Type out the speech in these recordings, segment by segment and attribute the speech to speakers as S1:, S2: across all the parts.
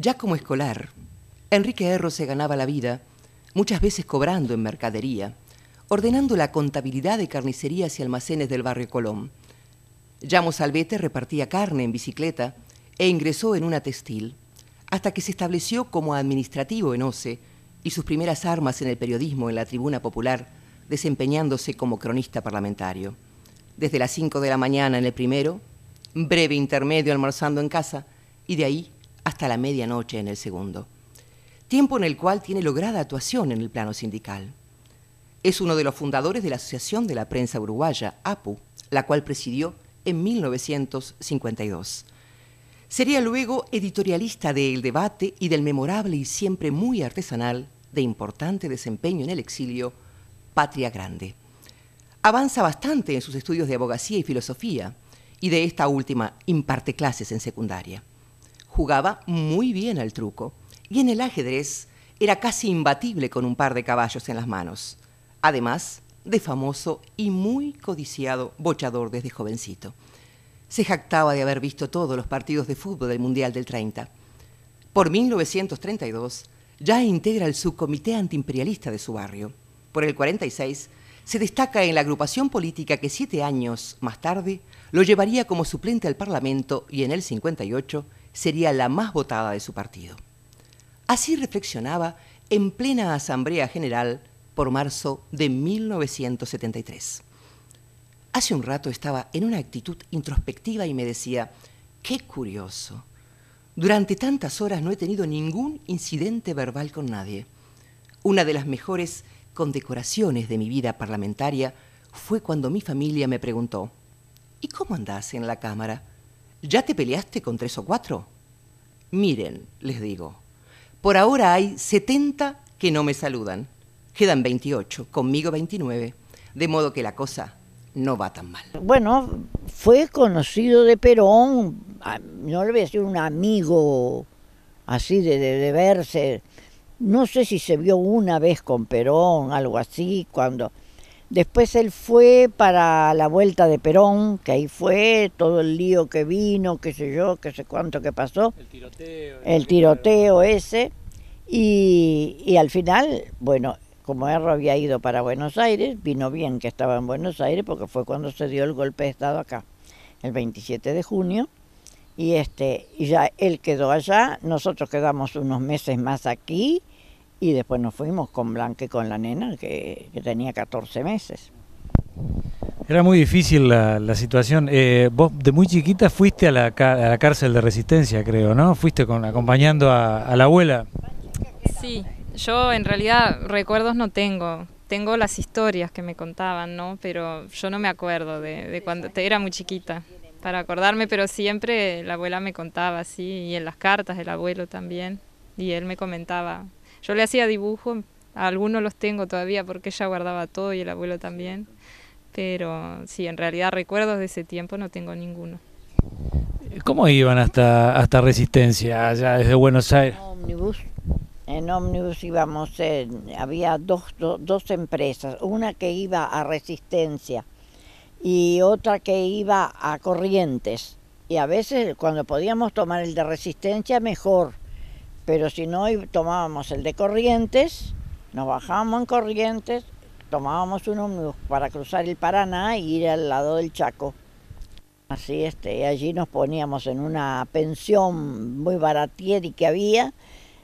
S1: Ya como escolar, Enrique Erro se ganaba la vida, muchas veces cobrando en mercadería, ordenando la contabilidad de carnicerías y almacenes del barrio Colón. Llamo Salvete repartía carne en bicicleta e ingresó en una textil, hasta que se estableció como administrativo en OCE y sus primeras armas en el periodismo en la tribuna popular, desempeñándose como cronista parlamentario. Desde las 5 de la mañana en el primero, breve intermedio almorzando en casa, y de ahí hasta la medianoche en el segundo, tiempo en el cual tiene lograda actuación en el plano sindical. Es uno de los fundadores de la Asociación de la Prensa Uruguaya, APU, la cual presidió en 1952. Sería luego editorialista de El Debate y del memorable y siempre muy artesanal, de importante desempeño en el exilio, Patria Grande. Avanza bastante en sus estudios de abogacía y filosofía, y de esta última imparte clases en secundaria jugaba muy bien al truco y en el ajedrez era casi imbatible con un par de caballos en las manos, además de famoso y muy codiciado bochador desde jovencito. Se jactaba de haber visto todos los partidos de fútbol del Mundial del 30. Por 1932 ya integra el subcomité antiimperialista de su barrio. Por el 46 se destaca en la agrupación política que siete años más tarde lo llevaría como suplente al Parlamento y en el 58 sería la más votada de su partido. Así reflexionaba en plena Asamblea General por marzo de 1973. Hace un rato estaba en una actitud introspectiva y me decía, qué curioso, durante tantas horas no he tenido ningún incidente verbal con nadie. Una de las mejores condecoraciones de mi vida parlamentaria fue cuando mi familia me preguntó, ¿y cómo andás en la Cámara? ¿Ya te peleaste con tres o cuatro? Miren, les digo, por ahora hay 70 que no me saludan. Quedan 28, conmigo 29. De modo que la cosa no va tan mal. Bueno,
S2: fue conocido de Perón, no le voy a decir un amigo así de, de, de verse. No sé si se vio una vez con Perón, algo así, cuando Después él fue para la vuelta de Perón, que ahí fue todo el lío que vino, qué sé yo, qué sé cuánto que pasó. El tiroteo. ese. Y, al final, bueno, como Erro había ido para Buenos Aires, vino bien que estaba en Buenos Aires porque fue cuando se dio el golpe de Estado acá, el 27 de junio. Y, este, y ya él quedó allá, nosotros quedamos unos meses más aquí y después nos fuimos con Blanque y con la nena, que, tenía 14 meses.
S3: Era muy difícil la, situación. Eh, vos de muy chiquita fuiste a la, cárcel de resistencia, creo, ¿no? Fuiste con, acompañando a, la abuela.
S4: Sí, yo en realidad recuerdos no tengo tengo las historias que me contaban, ¿no? Pero yo no me acuerdo de, cuando te, era muy chiquita para acordarme, pero siempre la abuela me contaba, sí, y en las cartas el abuelo también, y él me comentaba yo le hacía dibujo, algunos los tengo todavía porque ella guardaba todo y el abuelo también, pero sí, en realidad recuerdos de ese tiempo no tengo ninguno.
S3: ¿Cómo iban hasta, hasta Resistencia, allá desde Buenos Aires?
S2: En ómnibus íbamos, había dos, dos empresas, una que iba a Resistencia y otra que iba a Corrientes. Y a veces cuando podíamos tomar el de Resistencia mejor, pero si no, tomábamos el de Corrientes, nos bajábamos en Corrientes, tomábamos un para cruzar el Paraná e ir al lado del Chaco. Así, este, allí nos poníamos en una pensión muy y que había,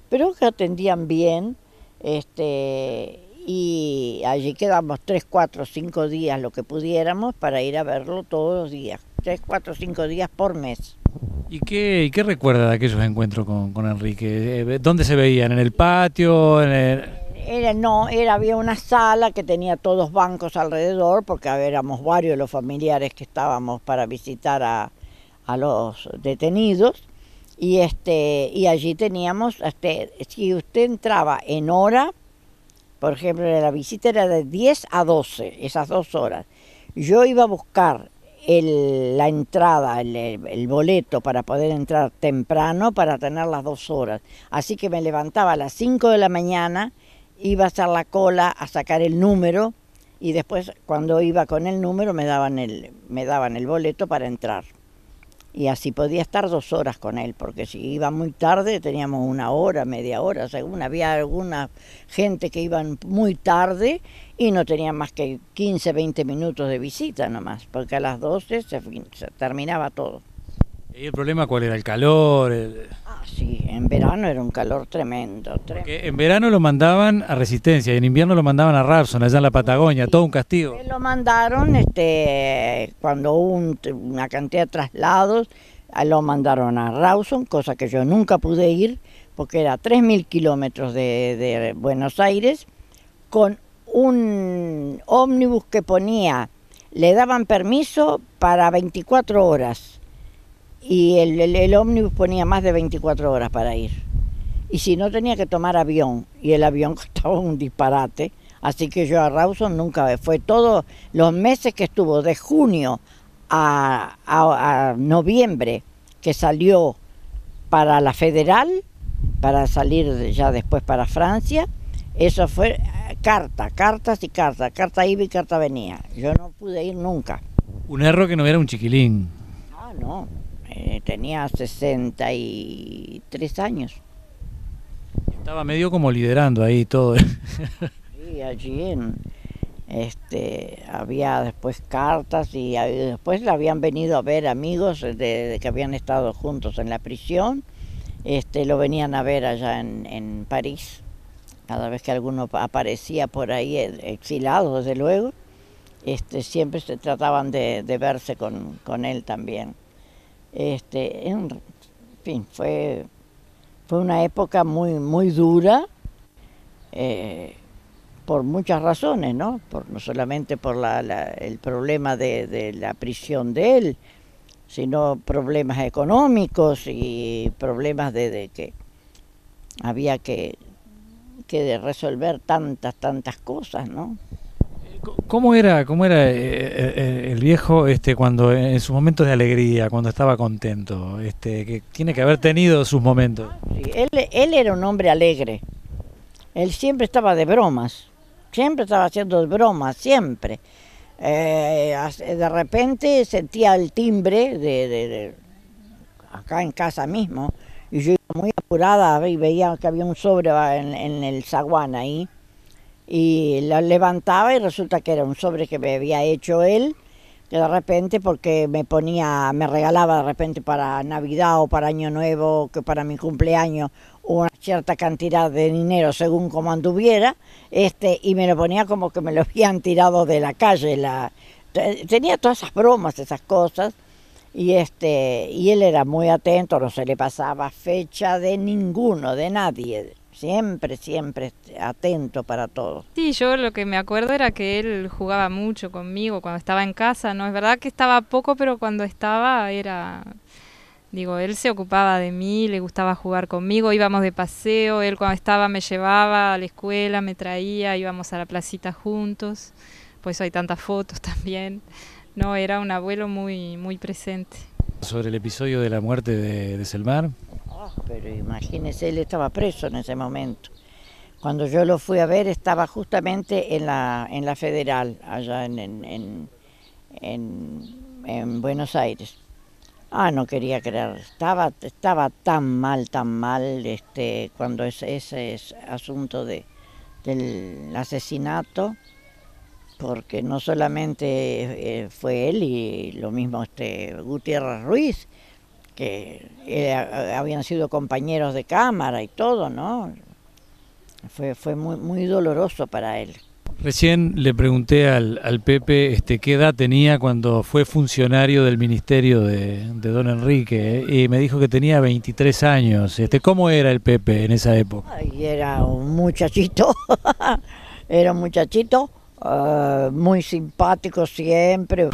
S2: pero que atendían bien, este, y allí quedamos tres, cuatro, cinco días, lo que pudiéramos, para ir a verlo todos los días, tres, cuatro, cinco días por mes.
S3: ¿Y qué, recuerda de aquellos encuentros con, Enrique? Eh, ¿Dónde se veían? ¿En el patio? ¿En
S2: no, era, había una sala que tenía todos bancos alrededor, porque éramos varios los familiares que estábamos para visitar a, los detenidos y este y allí teníamos este, si usted entraba en hora por ejemplo la visita era de 10 a 12 esas dos horas yo iba a buscar el, la entrada, el, boleto para poder entrar temprano para tener las dos horas. Así que me levantaba a las 5 de la mañana, iba a hacer la cola a sacar el número y después cuando iba con el número me daban el, me daban el boleto para entrar. Y así podía estar dos horas con él, porque si iba muy tarde teníamos una hora, media hora, según había alguna gente que iban muy tarde y no tenían más que 15, 20 minutos de visita nomás, porque a las 12 se terminaba todo. ¿Y el problema cuál era? ¿El calor? Ah, sí, en verano era un calor tremendo. tremendo. en
S3: verano lo mandaban a Resistencia y en invierno lo mandaban a Rawson allá en la Patagonia, todo un castigo.
S2: Lo mandaron este, cuando hubo una cantidad de traslados, lo mandaron a Rawson, cosa que yo nunca pude ir porque era 3.000 kilómetros de, de Buenos Aires, con un ómnibus que ponía, le daban permiso para 24 horas y el, ómnibus ponía más de 24 horas para ir. Y si no tenía que tomar avión, y el avión costaba un disparate, así que yo a Rawson nunca fue todos los meses que estuvo, de junio a, noviembre, que salió para la federal, para salir ya después para Francia, eso fue eh, carta, cartas y cartas, carta iba y carta venía. Yo no pude ir nunca.
S3: Un error que no era un chiquilín.
S2: Ah, no. Eh, tenía 63 años. Estaba medio como liderando ahí todo. sí, allí este, había después cartas y, después le habían venido a ver amigos de, que habían estado juntos en la prisión. Este, lo venían a ver allá en, París. Cada vez que alguno aparecía por ahí, eh, exilado desde luego, este, siempre se trataban de, verse con él también. Este, en fin, fue, una época muy, muy dura. Eh, por muchas razones, ¿no? no solamente por la, el problema de, la prisión de él, sino problemas económicos y problemas de, que había que, resolver tantas, tantas cosas, ¿no?
S3: ¿Cómo era, cómo era eh, eh, eh, el viejo este cuando en sus momentos de alegría, cuando estaba contento, este, que tiene que haber tenido sus momentos? Ah,
S2: él, era un hombre alegre. Él siempre estaba de bromas, siempre estaba haciendo bromas, siempre. de repente sentía el timbre de, acá en casa mismo y yo iba muy apurada y veía que había un sobre en, en el zaguán ahí y la levantaba y resulta que era un sobre que me había hecho él, que de repente porque me ponía, me regalaba de repente para Navidad o para Año Nuevo, que para mi cumpleaños, una cierta cantidad de dinero según como anduviera, este, y me lo ponía como que me lo habían tirado de la calle, tenía todas esas bromas, esas cosas, y este, y él era muy atento, no se le pasaba fecha de ninguno, de nadie siempre, siempre atento para todo.
S4: Sí, yo lo que me acuerdo era que él jugaba mucho conmigo cuando estaba en casa, ¿no? Es verdad que estaba poco, pero cuando estaba era... Digo, él se ocupaba de mí, le gustaba jugar conmigo, íbamos de paseo, él cuando estaba me llevaba a la escuela, me traía, íbamos a la placita juntos, por eso hay tantas fotos también. No, era un abuelo muy, muy presente.
S3: Sobre el episodio de la muerte de Selmar,
S2: pero imagínese, él
S4: estaba preso en
S2: ese momento. Cuando yo lo fui a ver estaba justamente en la, Federal, allá en, Buenos Aires. Ah, no quería creer, estaba, tan mal, tan mal, este, cuando ese, asunto del asesinato, porque no solamente eh, fue él y lo mismo este Gutiérrez Ruiz, que eh, habían sido compañeros de cámara y todo, ¿no? Fue, fue muy, muy doloroso para él.
S3: Recién le pregunté al, al, Pepe este, qué edad tenía cuando fue funcionario del ministerio de, don Enrique eh? y me dijo que tenía 23 años. Este, ¿Cómo era el Pepe en esa época?
S2: era un muchachito, era un muchachito eh, muy simpático siempre.